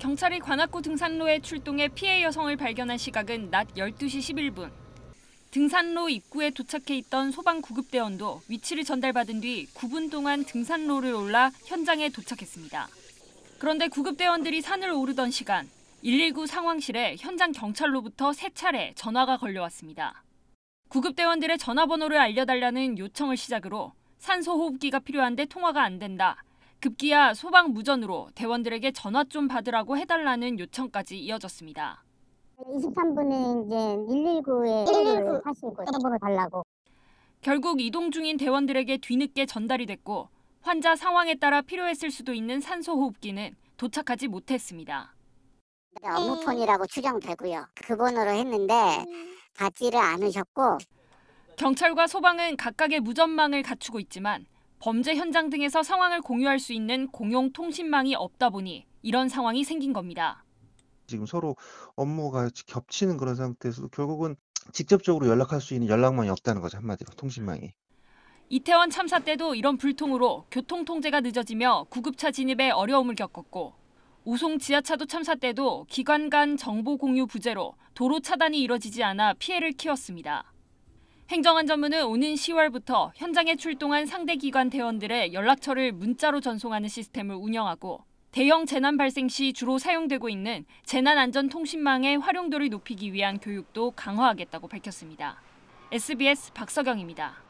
경찰이 관악구 등산로에 출동해 피해 여성을 발견한 시각은 낮 12시 11분. 등산로 입구에 도착해 있던 소방 구급대원도 위치를 전달받은 뒤 9분 동안 등산로를 올라 현장에 도착했습니다. 그런데 구급대원들이 산을 오르던 시간 119 상황실에 현장 경찰로부터 세 차례 전화가 걸려왔습니다. 구급대원들의 전화번호를 알려달라는 요청을 시작으로 산소호흡기가 필요한데 통화가 안 된다. 급기야 소방 무전으로 대원들에게 전화 좀 받으라고 해달라는 요청까지 이어졌습니다. 23분에 이제 119에 119 하시고 달라고. 결국 이동 중인 대원들에게 뒤늦게 전달이 됐고 환자 상황에 따라 필요했을 수도 있는 산소호흡기는 도착하지 못했습니다. 네, 업무폰이라고 추정되고요. 그 번호로 했는데 받지를 않으셨고 경찰과 소방은 각각의 무전망을 갖추고 있지만 범죄 현장 등에서 상황을 공유할 수 있는 공용 통신망이 없다 보니 이런 상황이 생긴 겁니다. 지금 서로 업무가 겹치는 그런 상태에서 결국은 직접적으로 연락할 수 있는 연락망이 없다는 거죠 한마디로 통신망이. 이태원 참사 때도 이런 불통으로 교통 통제가 늦어지며 구급차 진입에 어려움을 겪었고 우송 지하차도 참사 때도 기관 간 정보 공유 부재로 도로 차단이 이뤄지지 않아 피해를 키웠습니다. 행정안전부는 오는 10월부터 현장에 출동한 상대 기관 대원들의 연락처를 문자로 전송하는 시스템을 운영하고 대형 재난 발생 시 주로 사용되고 있는 재난안전통신망의 활용도를 높이기 위한 교육도 강화하겠다고 밝혔습니다. SBS 박서경입니다.